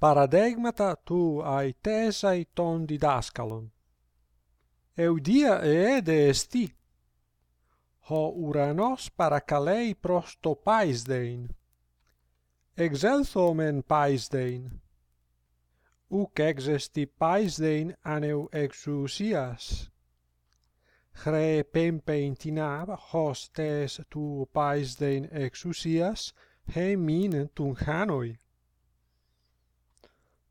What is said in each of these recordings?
Paradigma tu aitesa et ton didascalon Eudia edesti Ha Uranos parakalei pro sto paisdein Exalthomen paisdein Uc exesti paisdein aneu exousias Grae pempe entinaba hostes tu paisdein exousias hei minen tun hanoi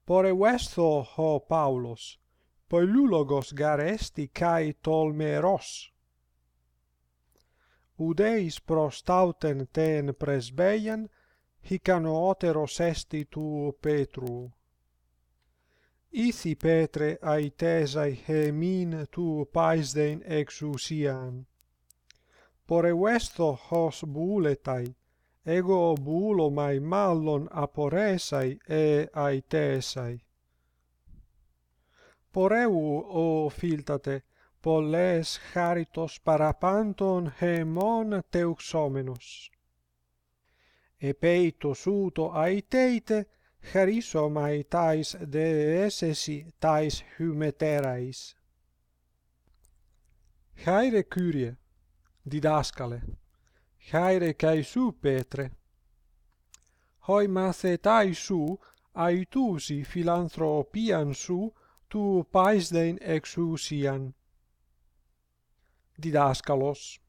Pore vesto, ho Paulos, poilulogos garesti cae tolmeros. Udeis pros tauten ten presbeian, hicano oteros esti tu Petru. Ithi Petre aitesai hemin tu paisdein exusian. Pore vesto hos buletai, ego bulo mai mallon aporesai e aitesai poreu o filtate polles charitos parapanton hemon teuxomenos e peito suto aiteite chariso mai tais de essesi tais hymeterais haire curie didascale Chaire kai su petre hoi masetaisu aitusi filantropian su tu paisdain exousian didaskalos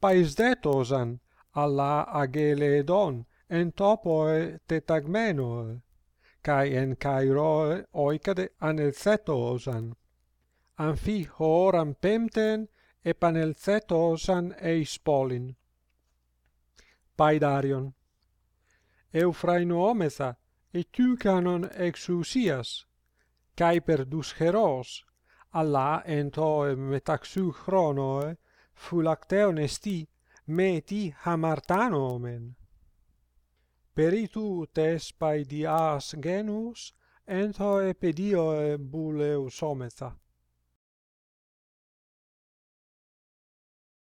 paisdetosan alla agele don en topo ettagmenou kai en kairoi oikade an elsetosan an phi horan penten e pan el zetosan e ispolin pai darion eu frai exousias kai perdus heros alla ento e metaxu chronoe ful akteonesti meti hamartano men peri tu tes paidias genus ento e pideo e bouleu someza